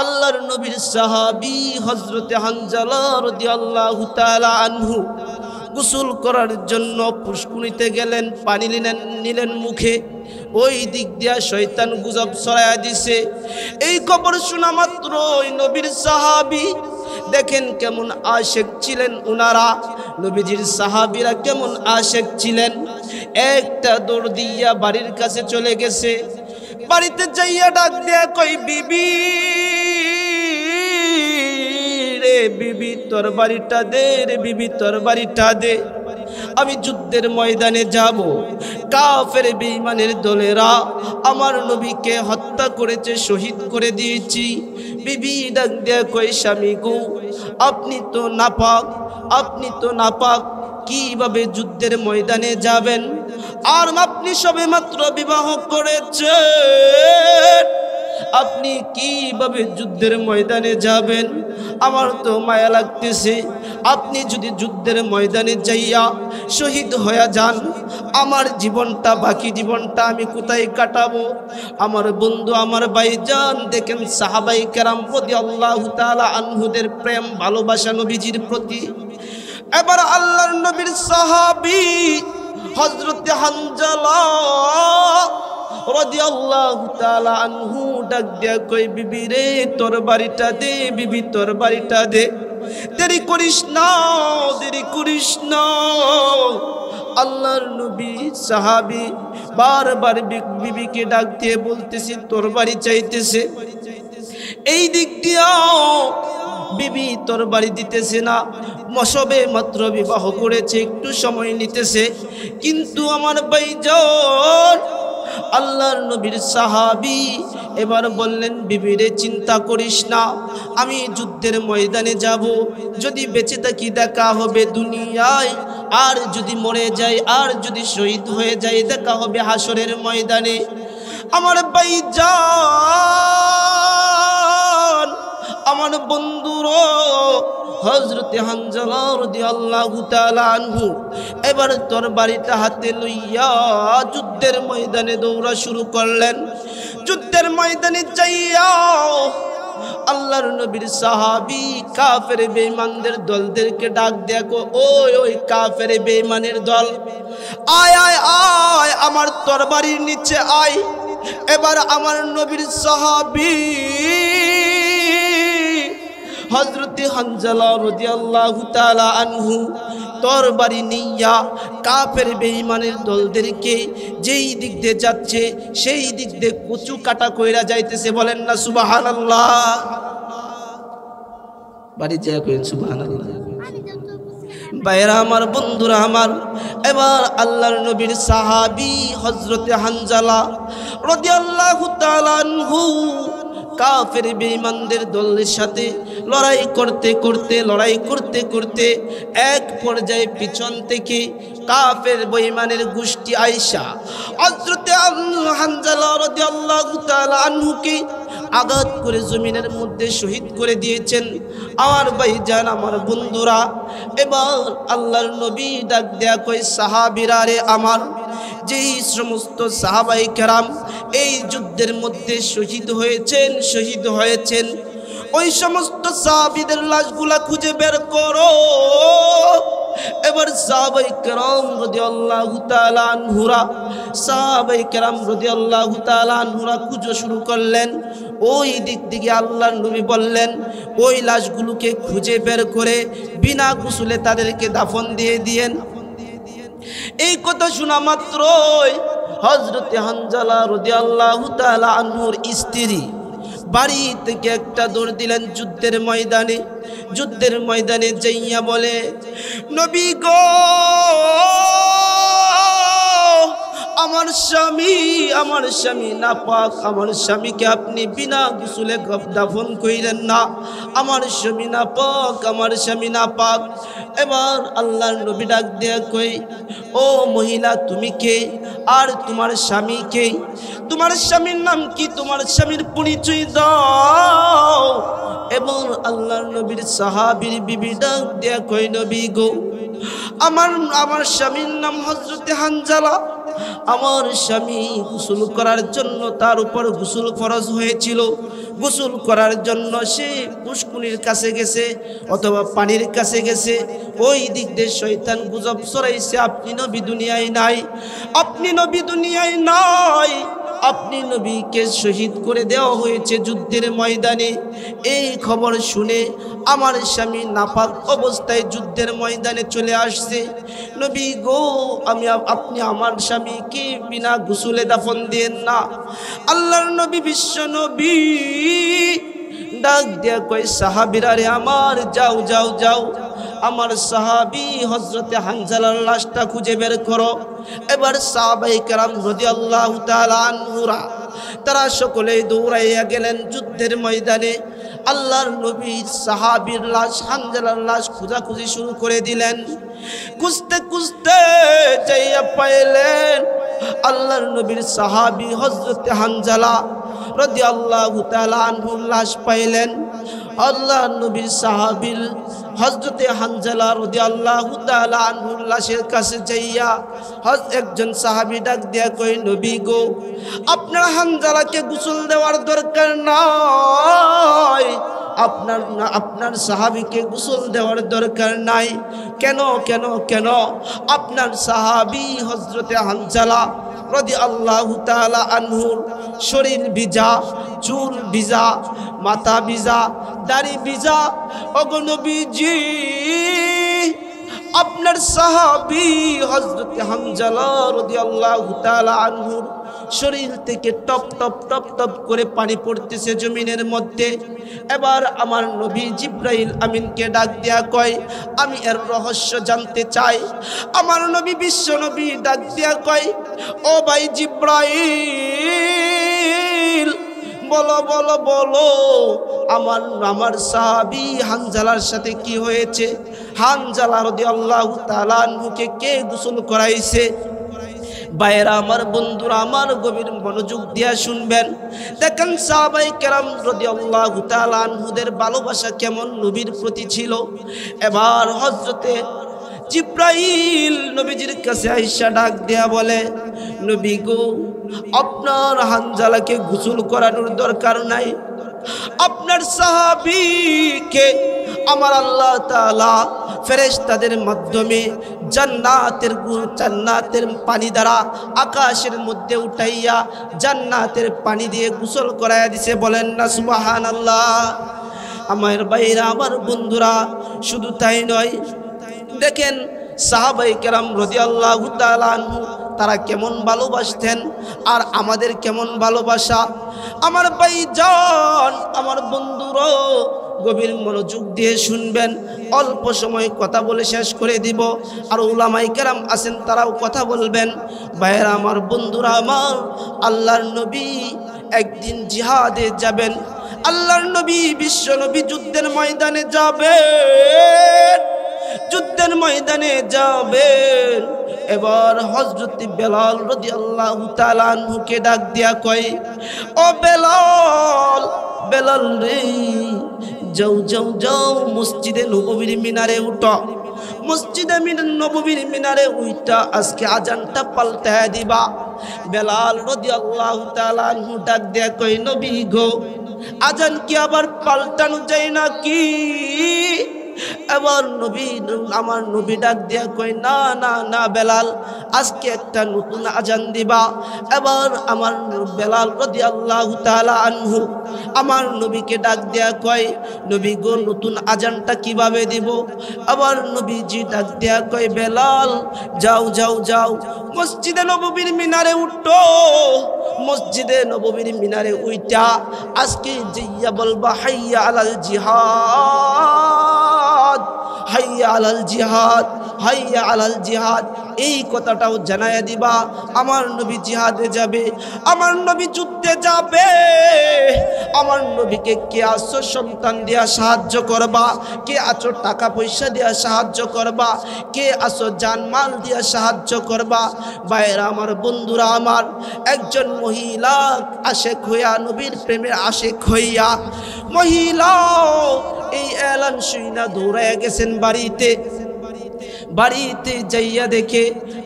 আল্লাহর নবীর সাহাবি হজরতে হানজালার দিয়াল্লাহু তালা আনহু গোসল করার জন্য পুষ্কুনিতে গেলেন পানি নিলেন নিলেন মুখে ওই দিক দিয়া শয়তান গুজব ছড়াইয়া দিছে এই খবর শোনা মাত্র ওই নবীর সাহাবি দেখেন কেমন আশেক ছিলেন উনারা নবীজির সাহাবিরা কেমন আশেক ছিলেন একটা দৌড় দিয়া বাড়ির কাছে চলে গেছে বাড়িতে যাইয়া ডাক দেয়া কই বিবি রে বিবি তোর বাড়িটা দে রে বিবি তোর বাড়িটা দে আমি যুদ্ধের ময়দানে যাব কাফের বেঈমানের দলেরা আমার নবীকে হত্যা করেছে শহীদ করে দিয়েছি বিবি ডাক দেয়া কই স্বামী গো আপনি তো নাপাক আপনি তো নাপাক কিভাবে যুদ্ধের ময়দানে যাবেন আর আপনি সবে মাত্র বিবাহ করেছেন আপনি কিভাবে যুদ্ধের ময়দানে যাবেন আমার তো মায়া লাগতেছে আপনি যদি যুদ্ধের ময়দানে যাইয়া শহীদ হয়ে যান আমার জীবনটা বাকি জীবনটা আমি কোথায় কাটাবো আমার বন্ধু আমার ভাইজান দেখেন সাহাবাই কেরাম প্রতি আল্লাহ তালা আনহুদের প্রেম ভালোবাসা নবীজির প্রতি এবার আল্লাহ নবীর সাহাবি হজরত হানজালা আনহু ডাক দিয়া কই বিবি রে তোর বাড়িটা দে বিবি তোর বাড়িটা দে দেরি করিস না দেরি করিস না আল্লাহর নবী সাহাবি বারবার বিবিকে ডাক দিয়ে বলতেছে তোর বাড়ি চাইতেছে এই দিক দিয়াও বিবি তোর বাড়ি দিতেছে না মশবে মাত্র বিবাহ করেছে একটু সময় নিতেছে কিন্তু আমার বাই আল্লাহর নবীর সাহাবি এবার বললেন বিবিরে চিন্তা করিস না আমি যুদ্ধের ময়দানে যাব যদি বেঁচে থাকি দেখা হবে দুনিয়ায় আর যদি মরে যাই আর যদি শহীদ হয়ে যাই দেখা হবে হাসরের ময়দানে আমার যা আমার বন্ধুর হজরতে আনহু এবার তোর বাড়িটা হাতে লইয়া যুদ্ধের ময়দানে দৌড়া শুরু করলেন যুদ্ধের ময়দানে চাইয়া আল্লাহর নবীর সাহাবি কাফের বেমানদের দলদেরকে ডাক দেখো ওই ওই কাফের বেমানের দল আয় আয় আয় আমার তরবারির নিচে আয় এবার আমার নবীর সাহাবি হজরতে হানজালা রদিয়াল্লাহ তালা আনহু তর বাড়ি নিয়া কাফের বেঈমানের দলদেরকে যেই দিক দিয়ে যাচ্ছে সেই দিক দিয়ে কচু কাটা কইরা যাইতেছে বলেন না সুবাহান আল্লাহ বাড়ি যা করেন সুবাহান আল্লাহ বাইরা আমার বন্ধুরা আমার এবার আল্লাহর নবীর সাহাবি হজরতে হানজালা রদিয়াল্লাহ তালানহু কাফের বেঈমানদের দলের সাথে লড়াই করতে করতে লড়াই করতে করতে এক পর্যায়ে পিছন থেকে কাফের বেঈমানের গোষ্ঠী আয়সা হযরতে হানজালা রাদিয়াল্লাহু তাআলা আনহুকে আঘাত করে জমিনের মধ্যে শহীদ করে দিয়েছেন আমার ভাইজান আমার বন্ধুরা এবার আল্লাহর নবী ডাক দেয়া কই সাহাবিরা রে আমার যেই সমস্ত সাহাবাই কেরাম এই যুদ্ধের মধ্যে শহীদ হয়েছেন শহীদ হয়েছেন ওই সমস্ত সাহাবিদের লাশগুলা খুঁজে বের করো এবার সাহাবাই কেরাম রদি আল্লাহ হুরা সাহাবাই কেরাম রদি আল্লাহ হুরা খুঁজো শুরু করলেন ওই দিক থেকে আল্লাহ নবী বললেন ওই লাশগুলোকে খুঁজে বের করে বিনা কুসুলে তাদেরকে দাফন দিয়ে দিয়েন এই কথা শোনা মাত্রই হজরতে হানজালা রুদি আল্লাহ আনুর স্ত্রী বাড়ি থেকে একটা দৌড় দিলেন যুদ্ধের ময়দানে যুদ্ধের ময়দানে যাইয়া বলে নবী গ আমার স্বামী আমার স্বামী না পাক আমার স্বামীকে আপনি বিনা গুসুলে দাফন করিলেন না আমার স্বামী না পাক আমার স্বামী না পাক এবার আল্লাহর নবী ডাক দেয়া কই ও মহিলা তুমি কে আর তোমার স্বামী কে তোমার স্বামীর নাম কি তোমার স্বামীর পরিচয় দাও এবং আল্লাহর নবীর সাহাবির বিবি ডাক দেয়া কই নবী গো আমার আমার স্বামীর নাম হজরতে হানজালা আমার স্বামী গোসল করার জন্য তার উপর গোসল ফরজ হয়েছিল গোসল করার জন্য সে পুষ্কুনির কাছে গেছে অথবা পানির কাছে গেছে ওই দিক দিয়ে শৈতান গুজব সরাইছে আপনি নবী দুনিয়ায় নাই আপনি নবী দুনিয়ায় নাই আপনি নবীকে শহীদ করে দেওয়া হয়েছে যুদ্ধের ময়দানে এই খবর শুনে আমার স্বামী নাফাক অবস্থায় যুদ্ধের ময়দানে চলে আসছে নবী গো আমি আপনি আমার স্বামীকে বিনা গুসুলে দাফন দিয়েন না আল্লাহর নবী বিশ্ব নবী ডাক দেয়া কয় সাহাবিরারে আমার যাও যাও যাও আমার সাহাবি হজরতে হানজালার লাশটা খুঁজে বের করো এবার সাহাবাই কেরাম নদী আল্লাহ তালা তারা সকলেই দৌড়াইয়া গেলেন যুদ্ধের ময়দানে আল্লাহর নবী সাহাবির লাশ হানজালার লাশ খোঁজাখুঁজি শুরু করে দিলেন খুঁজতে খুঁজতে চাইয়া পাইলেন আল্লাহর নবীর সাহাবি হজরতে হানজালা রদি আল্লাহ তালা লাশ পাইলেন আল্লাহ নবীর সাহাবিল হজরতে হানজালা রদি আল্লাহ আনহুল্লাশের কাছে যাইয়া হজ একজন সাহাবি ডাক দিয়া কই নবী গো আপনার হানজালাকে গোসল দেওয়ার দরকার নয় আপনার আপনার সাহাবিকে গোসল দেওয়ার দরকার নাই কেন কেন কেন আপনার সাহাবি হজরতে হানজালা রদি আল্লাহ তালা আনহুর শরীর বিজা চুল বিজা মাথা বিজা দাড়ি বিজা অগণবীজি আপনার সাহাবি হজরত আনহুর শরীর থেকে টপ টপ টপ টপ করে পানি পড়তেছে জমিনের মধ্যে এবার আমার নবী জিব্রাইল আমিনকে ডাক দেয়া কয় আমি এর রহস্য জানতে চাই আমার নবী বিশ্ব নবী ডাক দেয়া কয় ও ভাই জিব্রাইল বলো বলো বলো আমার আমার সাহাবি হানজালার সাথে কি হয়েছে হানজালা রদি আল্লাহ তালানহুকে কে গোসল করাইছে বাইরা আমার বন্ধুরা আমার গভীর মনোযোগ দিয়া শুনবেন দেখেন সাহাবাই কেরাম রদি আল্লাহ তালানহুদের ভালোবাসা কেমন নবীর প্রতি ছিল এবার হজরতে জিব্রাইল নবীজির কাছে আইসা ডাক দেয়া বলে নবী গো আপনার হানজালাকে গোসল করানোর দরকার নাই আপনার সাহাবিকে আমার আল্লাহ তালা ফেরেশ তাদের মাধ্যমে জান্নাতের জান্নাতের পানি দ্বারা আকাশের মধ্যে উঠাইয়া জান্নাতের পানি দিয়ে গোসল করাইয়া দিছে বলেন না সুবাহান আল্লাহ আমার বাইরা আমার বন্ধুরা শুধু তাই নয় দেখেন সাহাবাই কেরাম রদি আল্লাহ তারা কেমন ভালোবাসতেন আর আমাদের কেমন ভালোবাসা আমার জন আমার বন্ধুরও গভীর মনোযোগ দিয়ে শুনবেন অল্প সময় কথা বলে শেষ করে দিব আর উলামাই কেরাম আছেন তারাও কথা বলবেন ভাইয়েরা আমার বন্ধুরা আমার আল্লাহর নবী একদিন জিহাদে যাবেন আল্লাহর নবী বিশ্ব নবী যুদ্ধের ময়দানে যাবেন যুদ্ধের ময়দানে যাবেন এবার হজরত বেলাল রদি আল্লাহ তালানহুকে ডাক দিয়া কয় ও বেলাল বেলাল রে যাও যাও যাও মসজিদে নবীর মিনারে উঠো মসজিদে নবীর মিনারে উইটা আজকে আজানটা পাল্টা দিবা বেলাল রদি আল্লাহ তালু ডাক দে কই নবী গো আজান কি আবার পাল্টানো যায় নাকি আমার নবী আমার নবী ডাক দিয়া কয় না না না বেলাল আজকে একটা নতুন আজান দিবা এবার আমার বেলাল রদি আল্লাহ আনহু আমার নবীকে ডাক দেয়া কয় নবী গো নতুন আজানটা কিভাবে দিব আবার নবীজি ডাক দেয়া কয় বেলাল যাও যাও যাও মসজিদে নববীর মিনারে উঠো মসজিদে নববীর মিনারে উইটা আজকে জিয়া বলবা হাইয়া আলাল জিহাদ হাইয়া আলাল জিহাদ হাইয়া আলাল জিহাদ এই কথাটাও জানাইয়া দিবা আমার নবী জিহাদে যাবে আমার নবী যুদ্ধে যাবে আমার নবীকে কে আছো সন্তান দেওয়া সাহায্য করবা কে আছো টাকা পয়সা দেওয়া সাহায্য করবা কে আছো জানমাল দেওয়া সাহায্য করবা বাইরা আমার বন্ধুরা আমার একজন মহিলা আশেক হইয়া নবীর প্রেমের আশেক হইয়া মহিলা এই এলান শুইনা দৌড়ায় গেছেন বাড়িতে বাড়িতে যাইয়া দেখে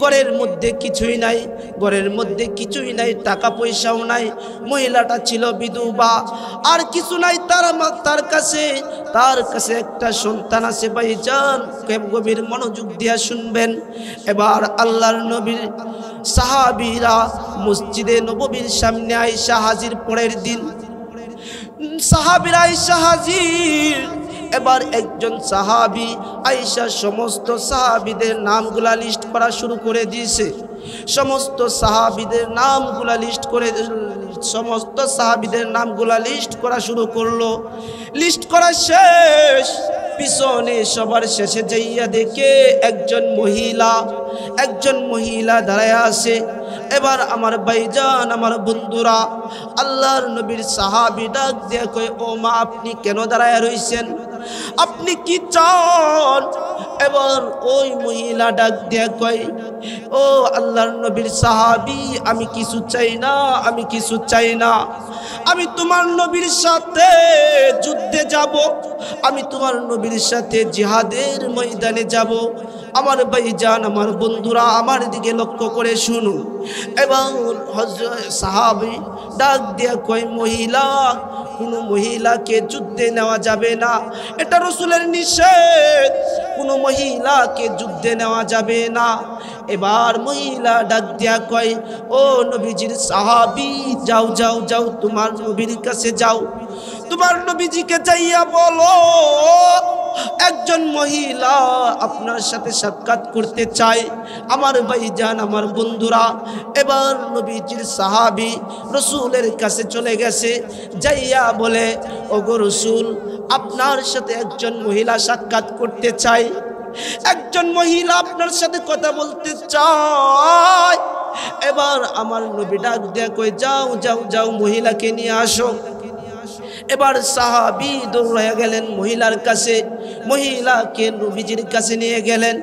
ঘরের মধ্যে কিছুই নাই ঘরের মধ্যে কিছুই নাই টাকা পয়সাও নাই মহিলাটা ছিল বিধবা আর কিছু নাই তার মা তার কাছে তার কাছে একটা সন্তান আছে ভাই যান গভীর মনোযোগ দিয়া শুনবেন এবার আল্লাহর নবীর সাহাবিরা মসজিদে নববীর সামনে আইসা হাজির পরের দিন সাহাবিরা সাহাজি এবার একজন সাহাবি আইসা সমস্ত সাহাবিদের নামগুলা লিস্ট করা শুরু করে দিয়েছে সমস্ত সাহাবিদের নামগুলা লিস্ট করে সমস্ত সাহাবিদের নামগুলা লিস্ট করা শুরু করলো লিস্ট করা শেষ পিছনে সবার শেষে যাইয়া দেখে একজন মহিলা একজন মহিলা দাঁড়ায় আছে এবার আমার ভাইজান আমার বন্ধুরা আল্লাহর নবীর সাহাবি ডাক দিয়ে কয়ে ও মা আপনি কেন দাঁড়ায় রয়েছেন আপনি কি চান এবার ওই মহিলা ডাক দিয়ে কয় ও আল্লাহর নবীর সাহাবি আমি কিছু চাই না আমি কিছু চাই না আমি তোমার নবীর সাথে যুদ্ধে যাব আমি তোমার নবীর সাথে জিহাদের ময়দানে যাব আমার ভাইজান আমার বন্ধুরা আমার দিকে লক্ষ্য করে শুনু এবং সাহাবি ডাক দিয়া কয় মহিলা কোনো মহিলাকে যুদ্ধে নেওয়া যাবে না এটা রসুলের নিষেধ কোনো মহিলাকে যুদ্ধে নেওয়া যাবে না এবার মহিলা ডাক দিয়া কয় ও নবীজির সাহাবি যাও যাও যাও তোমার নবীর কাছে যাও তোমার নবীজিকে যাইয়া বলো একজন মহিলা আপনার সাথে সাক্ষাৎ করতে চায় আমার ভাইজান আমার বন্ধুরা এবার নবীজির সাহাবি রসুলের কাছে চলে গেছে যাইয়া বলে ওগো রসুল আপনার সাথে একজন মহিলা সাক্ষাৎ করতে চাই একজন মহিলা আপনার সাথে কথা বলতে চায় এবার আমার নবী ডাক দেয়া কই যাও যাও যাও মহিলাকে নিয়ে আসো এবার সাহাবি দৌড় হয়ে গেলেন মহিলার কাছে মহিলাকে নবীজির কাছে নিয়ে গেলেন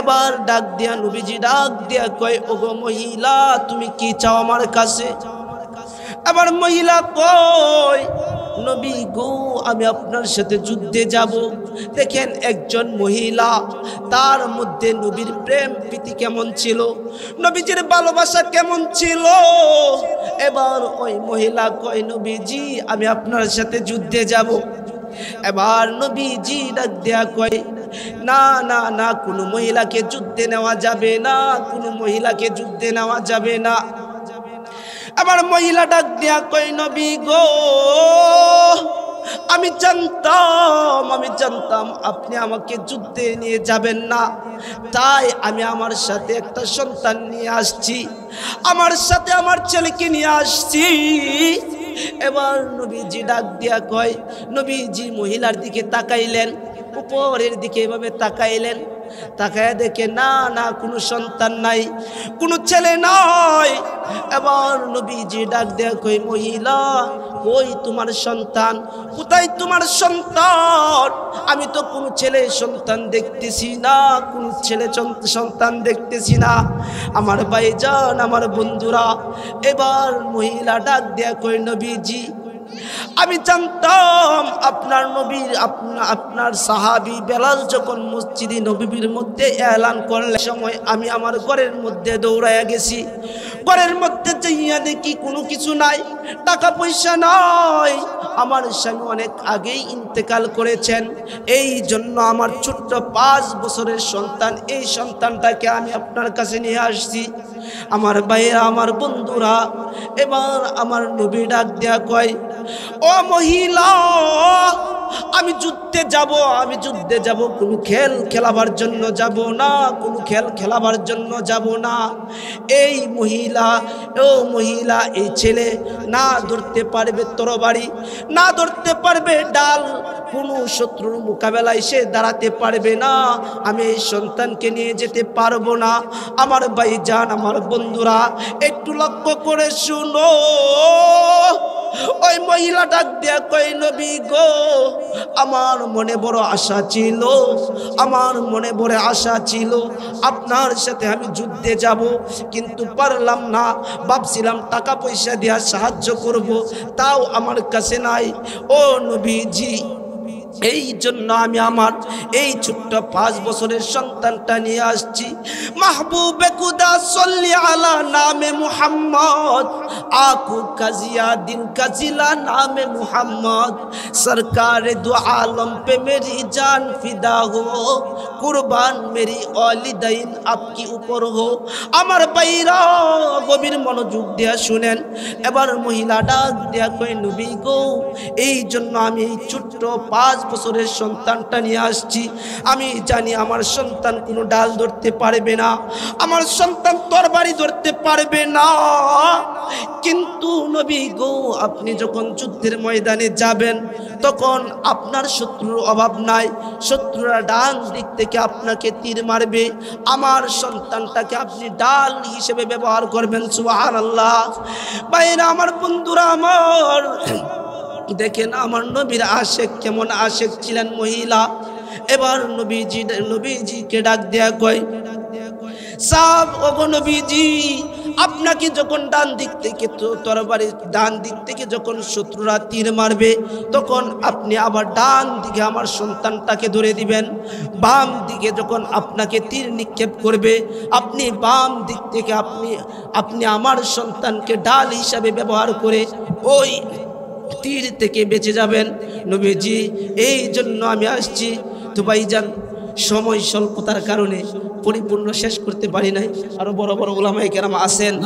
এবার ডাক দিয়া নবীজি ডাক দিয়া কয় ওগো মহিলা তুমি কি চাও আমার কাছে আমার মহিলা কয় নবী গো আমি আপনার সাথে যুদ্ধে যাব দেখেন একজন মহিলা তার মধ্যে নবীর প্রেম প্রীতি কেমন ছিল নবীজির ভালোবাসা কেমন ছিল এবার ওই মহিলা কয় নবীজি আমি আপনার সাথে যুদ্ধে যাব এবার নবীজি ডাক দেয়া কয় না না না কোনো মহিলাকে যুদ্ধে নেওয়া যাবে না কোনো মহিলাকে যুদ্ধে নেওয়া যাবে না আমার মহিলা ডাক দিয়া কই নবী গো আমি জানতাম আমি জানতাম আপনি আমাকে যুদ্ধে নিয়ে যাবেন না তাই আমি আমার সাথে একটা সন্তান নিয়ে আসছি আমার সাথে আমার ছেলেকে নিয়ে আসছি এবার নবীজি ডাক দিয়া কয় নবীজি মহিলার দিকে তাকাইলেন উপরের দিকে এভাবে তাকাইলেন তাকায় দেখে না না কোনো সন্তান নাই কোনো ছেলে নয় এবার নবীজি ডাক দেয়া কই মহিলা ওই তোমার সন্তান কোথায় তোমার সন্তান আমি তো কোনো ছেলে সন্তান দেখতেছি না কোনো ছেলে সন্তান দেখতেছি না আমার ভাইজান আমার বন্ধুরা এবার মহিলা ডাক দেয়া কই নবীজি আমি জানতাম আপনার নবীর আপনার আপনার সাহাবি বেলাল যখন মসজিদে নবীর মধ্যে এলান করলে সময় আমি আমার ঘরের মধ্যে দৌড়াইয়া গেছি ঘরের মধ্যে চাইয়া দেখি কোনো কিছু নাই টাকা পয়সা নাই আমার স্বামী অনেক আগেই ইন্তেকাল করেছেন এই জন্য আমার ছোট্ট পাঁচ বছরের সন্তান এই সন্তানটাকে আমি আপনার কাছে নিয়ে আসছি আমার ভাইয়েরা আমার বন্ধুরা এবার আমার নবী ডাক দেয়া কয় ও মহিলা আমি যুদ্ধে যাব আমি যুদ্ধে যাব কোনো খেল খেলাবার জন্য যাব না কোনো খেল খেলাবার জন্য যাব না এই মহিলা ও মহিলা এই ছেলে না ধরতে পারবে তরবারি না ধরতে পারবে ডাল কোনো শত্রুর মোকাবেলায় সে দাঁড়াতে পারবে না আমি এই সন্তানকে নিয়ে যেতে পারবো না আমার ভাই যান আমার বন্ধুরা একটু লক্ষ্য করে শুনো ওই মহিলা ডাক দিয়া কই নবী গো আমার মনে বড় আশা ছিল আমার মনে বড় আশা ছিল আপনার সাথে আমি যুদ্ধে যাব কিন্তু পারলাম না ভাবছিলাম টাকা পয়সা দিয়া সাহায্য করব তাও আমার কাছে নাই ও নবীজি এই জন্য আমি আমার এই ছোট্ট পাঁচ বছরের সন্তানটা নিয়ে আসছি মাহবুবে কুদা সল্লি আলা নামে মুহাম্মদ আকু কাজিয়া দিন কাজিলা নামে মুহাম্মদ সরকার দু আলম পে عالم জান ফিদা হো কুরবান ہو قربان میری কি উপর হো আমার বাইরা গভীর মনোযোগ দেয়া শুনেন এবার মহিলাটা দেয়া কই নুবি গো এই জন্য আমি এই ছোট্ট পাঁচ বছরের সন্তানটা নিয়ে আসছি আমি জানি আমার সন্তান কোনো ডাল ধরতে পারবে না আমার সন্তান তরবারি ধরতে পারবে না কিন্তু নবী গো আপনি যখন যুদ্ধের ময়দানে যাবেন তখন আপনার শত্রুর অভাব নাই শত্রুরা ডান দিক থেকে আপনাকে তীর মারবে আমার সন্তানটাকে আপনি ডাল হিসেবে ব্যবহার করবেন সুহান আল্লাহ বাইরে আমার বন্ধুরা আমার দেখেন আমার নবীর আশেক কেমন আশেক ছিলেন মহিলা এবার নবীজি নবীজিকে ডাক দেয়া কয় সাব অগণবীজি আপনাকে যখন ডান দিক থেকে তরবারি ডান দিক থেকে যখন শত্রুরা তীর মারবে তখন আপনি আবার ডান দিকে আমার সন্তানটাকে ধরে দিবেন বাম দিকে যখন আপনাকে তীর নিক্ষেপ করবে আপনি বাম দিক থেকে আপনি আপনি আমার সন্তানকে ডাল হিসাবে ব্যবহার করে ওই তীর থেকে বেঁচে যাবেন নবীজি এই জন্য আমি আসছি তো ভাইজান সময় স্বল্পতার কারণে পরিপূর্ণ শেষ করতে পারি নাই আরও বড় বড় ওলামাই কেরাম আসেন